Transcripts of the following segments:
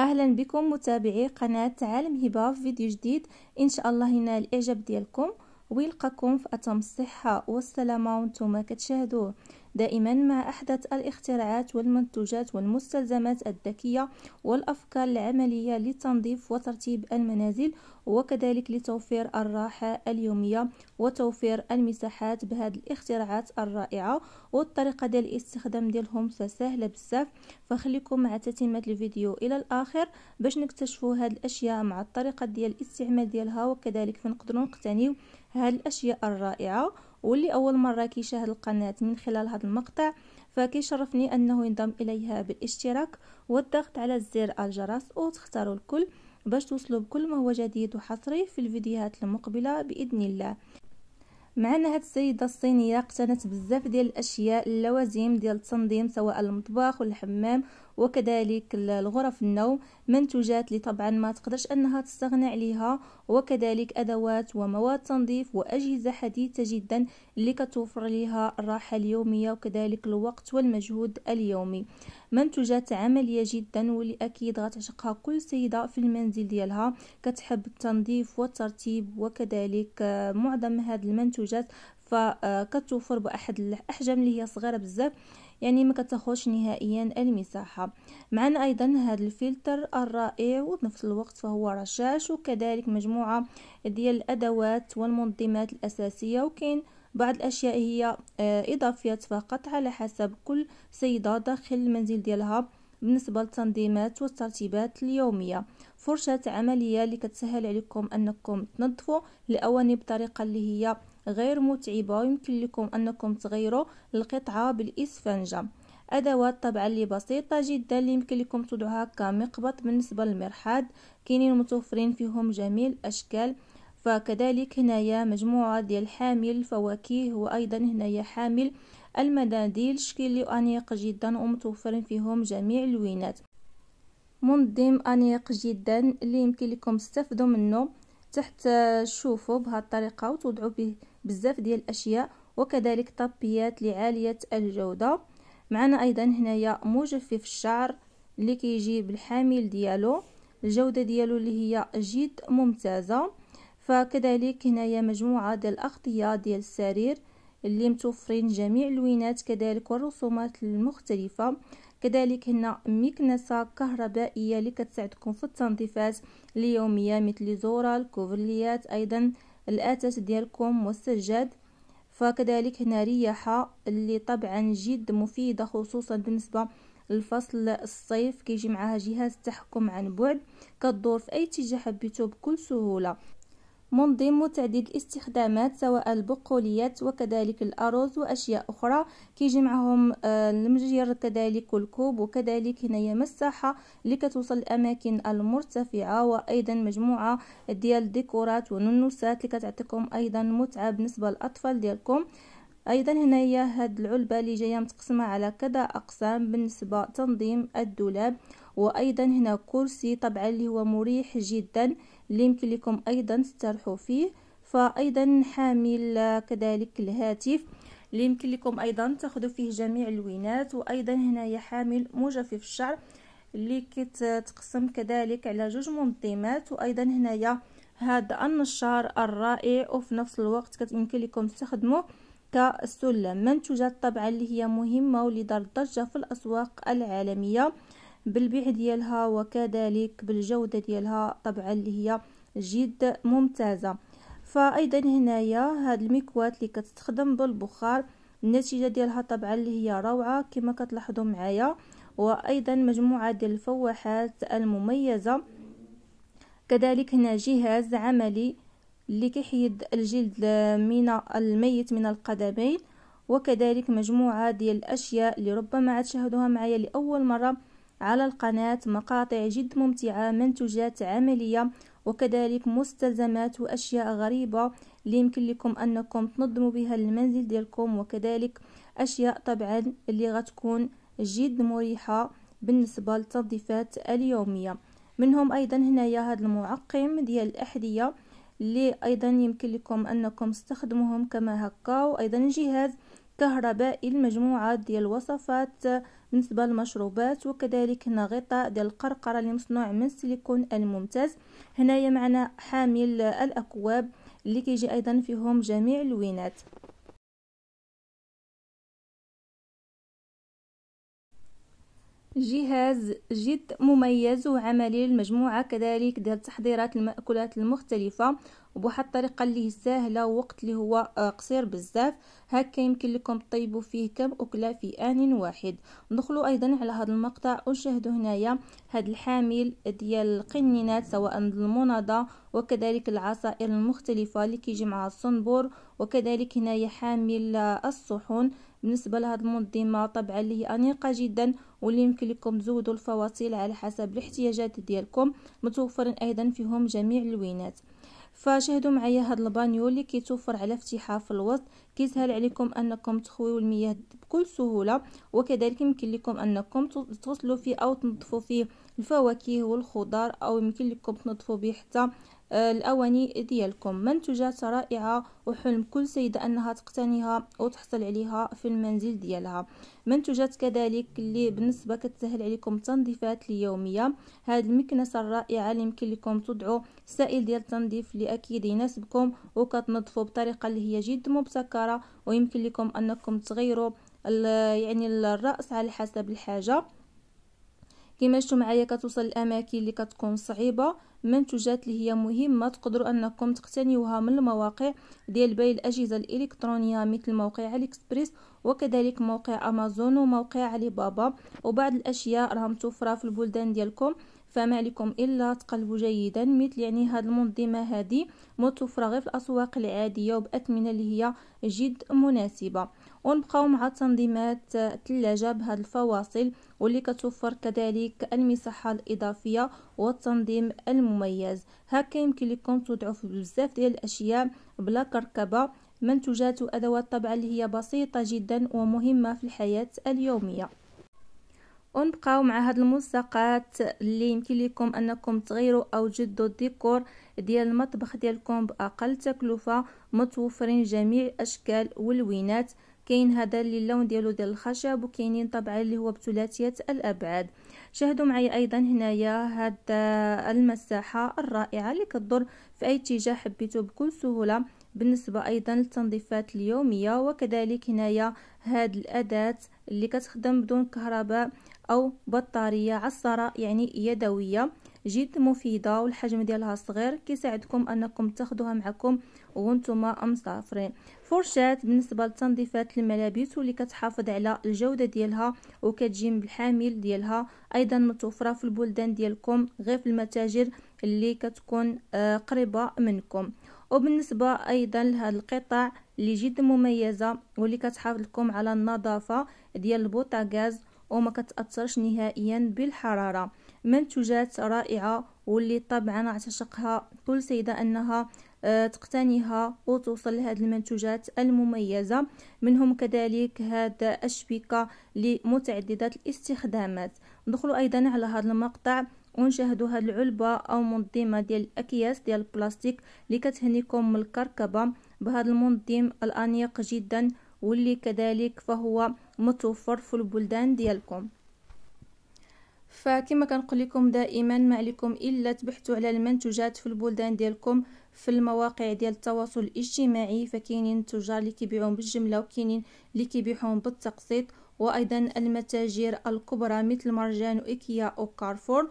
اهلا بكم متابعي قناة عالم هبة في فيديو جديد ان شاء الله ينال الاعجاب ديالكم ويلقاكم في اتم الصحة والسلامة وانتم كتشاهدوه دائما ما أحدث الاختراعات والمنتوجات والمستلزمات الذكية والأفكار العملية لتنظيف وترتيب المنازل وكذلك لتوفير الراحة اليومية وتوفير المساحات بهذه الاختراعات الرائعة والطريقة ديال الاستخدام ديالهم فسهلة بزاف فخليكم مع تتمة الفيديو إلى الآخر باش نكتشفوا هاد الأشياء مع الطريقة ديال الاستعمال ديالها وكذلك فنقدروا نقتنيو هاد الأشياء الرائعة واللي اول مره كيشاهد القناه من خلال هذا المقطع فكيشرفني انه ينضم اليها بالاشتراك والضغط على زر الجرس وتختاروا الكل باش توصلوا بكل ما هو جديد وحصري في الفيديوهات المقبله باذن الله معنا هاد السيده الصينيه اقتنت بزاف ديال الاشياء اللوازم ديال التنظيم سواء المطبخ والحمام وكذلك الغرف النوم منتوجات اللي طبعا ما تقدرش أنها تستغنى عليها وكذلك أدوات ومواد تنظيف وأجهزة حديثة جدا اللي كتوفر لها الراحة اليومية وكذلك الوقت والمجهود اليومي منتوجات عملية جدا واللي أكيد غتعشقها كل سيدة في المنزل ديالها كتحب التنظيف والترتيب وكذلك آه، معظم هذه المنتوجات فكتوفر آه، بأحد الأحجام اللي هي صغيرة بزاف يعني ما كتاخذش نهائيا المساحة معنا ايضا هذا الفلتر الرائع وبنفس الوقت فهو رشاش وكذلك مجموعة ديال الادوات والمنظمات الاساسية وكاين بعض الاشياء هي آه، اضافيات فقط على حسب كل سيدة داخل المنزل ديالها بالنسبة للتنظيمات والترتيبات اليومية فرشة عملية اللي كتسهل عليكم أنكم تنظفوا الأواني بطريقة اللي هي غير متعبة ويمكن لكم أنكم تغيروا القطعة بالإسفنجة ادوات طبعا اللي بسيطه جدا اللي يمكن لكم تضعها كمقبط بالنسبه للمرحاض كاينين متوفرين فيهم جميع الاشكال فكذلك هنايا مجموعه ديال حامل الفواكه وايضا هنايا حامل المناديل شكل انيق جدا ومتوفرين فيهم جميع اللوينات منظم انيق جدا اللي يمكن لكم تستفدوا منه تحت تشوفوا بهذه الطريقه وتوضعوا به بزاف ديال الاشياء وكذلك طبيات لعاليه الجوده معنا ايضا هنايا مجفف الشعر اللي كيجي بالحامل ديالو الجوده ديالو اللي هي جد ممتازه فكذلك هنايا مجموعه ديال الاغطيه ديال السرير اللي متوفرين جميع اللوينات كذلك والرسومات المختلفه كذلك هنا مكنسة كهربائية اللي كتساعدكم في التنظيفات اليومية مثل زورا الكوفليات أيضا الاتش ديالكم والسجاد فكذلك هنا رياحة اللي طبعا جد مفيدة خصوصا بالنسبة الفصل الصيف كيجي معها جهاز تحكم عن بعد كتدور في اي اتجاه حبيتو بكل سهوله منظم تعديد الاستخدامات سواء البقوليات وكذلك الأرز وأشياء أخرى كيجمعهم آه، المجير كذلك الكوب وكذلك هنا مساحة لكتوصل كتوصل الأماكن المرتفعة وأيضا مجموعة ديال الديكورات وننوسات اللي كتعطيكم أيضا متعة بالنسبة للأطفال ديالكم ايضا هنايا هاد العلبه اللي جايه متقسمه على كذا اقسام بالنسبه تنظيم الدولاب وايضا هنا كرسي طبعا اللي هو مريح جدا اللي يمكن لكم ايضا تسترحوا فيه فايضا حامل كذلك الهاتف اللي يمكن لكم ايضا تاخذوا فيه جميع اللوينات وايضا هنايا حامل مجفف الشعر اللي كتقسم كذلك على جوج منظمات وايضا هنايا هذا النشار الرائع وفي نفس الوقت يمكن لكم تستخدموه كسلم منتوجات طبعا اللي هي مهمة واللي دارت ضجة في الأسواق العالمية بالبيع ديالها وكذلك بالجودة ديالها طبعا اللي هي جد ممتازة فايضا هنايا هاد المكوات اللي كتستخدم بالبخار النتيجه ديالها طبعا اللي هي روعه كما كتلاحظوا معايا وايضا مجموعه ديال الفواحات المميزه كذلك هنا جهاز عملي اللي كيحيد الجلد من الميت من القدمين وكذلك مجموعه ديال الاشياء اللي ربما عاد تشاهدوها معايا لاول مره على القناة مقاطع جد ممتعة منتجات عملية وكذلك مستلزمات وأشياء غريبة اللي يمكن لكم أنكم تنظموا بها المنزل ديالكم وكذلك أشياء طبعا اللي غتكون جد مريحة بالنسبة للتنظيفات اليومية منهم أيضا هنايا هذا المعقم ديال الأحذية اللي أيضا يمكن لكم أنكم تستخدموهم كما هكا وأيضا جهاز كهربائي المجموعة ديال الوصفات بالنسبة للمشروبات وكذلك هنا غطاء ديال القرقرة اللي مصنوع من السيليكون الممتاز هنايا معنا حامل الأكواب اللي كيجي أيضا فيهم جميع اللوينات جهاز جد مميز وعملي للمجموعة كذلك ديال تحضيرات المأكولات المختلفة وبواحد الطريقة اللي هي سهلة ووقت اللي هو آه، قصير بزاف هكا يمكن لكم تطيبوا فيه كم أكلة في آن واحد ندخلوا أيضا على هذا المقطع ونشاهدوا هنايا هذا الحامل ديال القنينات سواء المنضة وكذلك العصائر المختلفة اللي كيجي مع الصنبور وكذلك هنايا حامل آه، الصحون بالنسبه لهاد المنظمه طبعا اللي هي انيقه جدا واللي يمكن لكم تزودوا الفواصيل على حسب الاحتياجات ديالكم متوفرين ايضا فيهم جميع اللوينات فشاهدوا معايا هاد البانيو اللي كيتوفر على افتحها في الوسط كيسهل عليكم انكم تخويو المياه بكل سهوله وكذلك يمكن لكم انكم تغسلوا فيه او تنظفوا فيه الفواكه والخضار او يمكن لكم تنظفوا به حتى الأواني ديالكم منتجات رائعة وحلم كل سيدة أنها تقتنيها وتحصل عليها في المنزل ديالها منتجات كذلك اللي بالنسبة كتسهل عليكم التنظيفات اليومية هاد المكنسة الرائعة اللي يمكن لكم تضعوا سائل ديال التنظيف اللي أكيد يناسبكم وكتنظفوا بطريقة اللي هي جد مبتكرة ويمكن لكم أنكم تغيروا يعني الرأس على حسب الحاجة كما شفتوا معايا كتوصل الاماكن اللي كتكون صعيبه منتوجات اللي هي مهمه تقدروا انكم تقتنيوها من المواقع ديال بيع الاجهزه الالكترونيه مثل موقع اليكسبريس وكذلك موقع امازون وموقع علي بابا وبعض الاشياء راهم متوفره في البلدان ديالكم فما عليكم الا تقلبوا جيدا مثل يعني هاد المنظمه هذه متوفره غير في الاسواق العاديه وباثمنه اللي هي جد مناسبه ونبقاو مع تنظيمات الثلاجه بهاد الفواصل واللي كتوفر كذلك المساحه الاضافيه والتنظيم المميز هكا يمكن لكم توضعوا في بزاف ديال الاشياء بلا كركبه منتوجات وادوات طبعا اللي هي بسيطه جدا ومهمه في الحياه اليوميه ونبقاو مع هاد الملصقات اللي يمكن لكم انكم تغيروا او تجدوا الديكور ديال المطبخ ديالكم باقل تكلفه متوفرين جميع اشكال والوينات كاين هذا اللي اللون ديالو ديال الخشب وكاينين طبعا اللي هو بثلاثيه الابعاد شاهدوا معي ايضا هنايا هاد المساحه الرائعه اللي كتضر في اي اتجاه حبيتو بكل سهوله بالنسبه ايضا للتنظيفات اليوميه وكذلك هنايا هاد الاداه اللي كتخدم بدون كهرباء او بطاريه عصاره يعني يدويه جد مفيدة والحجم ديالها صغير كيساعدكم انكم تاخدوها معكم وانتم مسافرين فرشاة بالنسبة لتنظيفات الملابس واللي كتحافظ على الجودة ديالها وكتجي من الحامل ديالها ايضا متوفرة في البلدان ديالكم غير في المتاجر اللي كتكون آه، قريبة منكم وبالنسبة ايضا لهذا القطع اللي جد مميزة واللي كتحافظ لكم على النظافة ديال البوتاغاز وما كتأثرش نهائيا بالحرارة منتوجات رائعة واللي طبعا اعتشقها كل سيدة انها آه، تقتنيها وتوصل لهذه المنتوجات المميزة منهم كذلك هذا الشبكة لمتعددة الاستخدامات ندخلوا أيضا على هذا المقطع ونشاهدوا هاد العلبة أو منظمة ديال الأكياس ديال البلاستيك اللي كتهنيكم من الكركبة بهذا المنظم الأنيق جدا واللي كذلك فهو متوفر في البلدان ديالكم فكما كنقول لكم دائما ما عليكم الا تبحثوا على المنتوجات في البلدان ديالكم في المواقع ديال التواصل الاجتماعي فكاينين تجار اللي كيبيعون بالجمله وكاينين اللي كيبيعون بالتقسيط وايضا المتاجر الكبرى مثل مرجان وايكيا وكارفور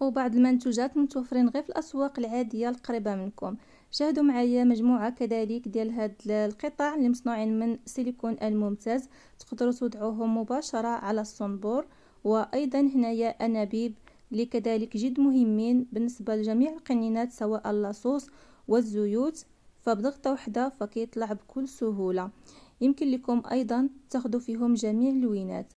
وبعض المنتوجات متوفرين غير في الاسواق العاديه القريبه منكم شاهدوا معايا مجموعه كذلك ديال هاد القطع اللي مصنوعين من سيليكون الممتاز تقدروا تودعوهم مباشره على الصنبور وايضا هنايا انابيب كذلك جد مهمين بالنسبة لجميع القنينات سواء اللاصوص والزيوت فبضغطة واحدة فكيطلع بكل سهولة يمكن لكم أيضا تاخذوا فيهم جميع اللوينات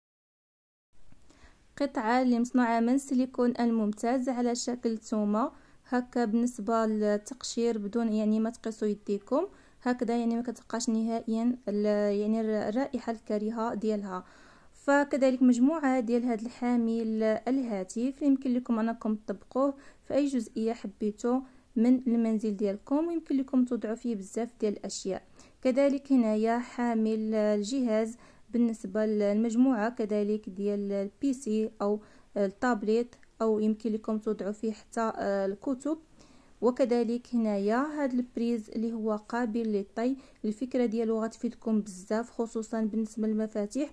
قطعة اللي مصنوعة من سيليكون الممتاز على شكل تومة هكا بالنسبة للتقشير بدون يعني ما تقيسوا يديكم هكذا يعني ما كتبقاش نهائيا يعني الرائحة الكريهة ديالها فكذلك مجموعة ديال هذا الحامل الهاتف يمكن لكم أنكم تطبقوه في أي جزئية حبيتو من المنزل ديالكم ويمكن لكم توضعوا فيه بزاف ديال الأشياء كذلك هنايا حامل الجهاز بالنسبة للمجموعة كذلك ديال البي سي أو التابلت أو يمكن لكم توضعوا فيه حتى الكتب وكذلك هنايا هاد البريز اللي هو قابل للطي الفكره ديالو غتفيدكم بزاف خصوصا بالنسبه للمفاتيح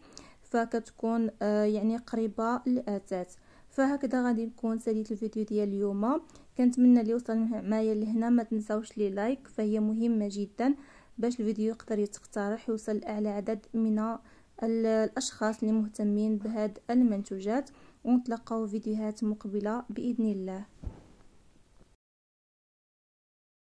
فكتكون آه، يعني قريبه لاتات فهكذا غادي نكون ساليت الفيديو ديال اليوم كنتمنى اللي وصل معايا لهنا ما تنساوش لي لايك فهي مهمه جدا باش الفيديو يقدر يتقترح ويوصل لاعلى عدد من الاشخاص اللي مهتمين بهاد المنتوجات ونتلقاو فيديوهات مقبله باذن الله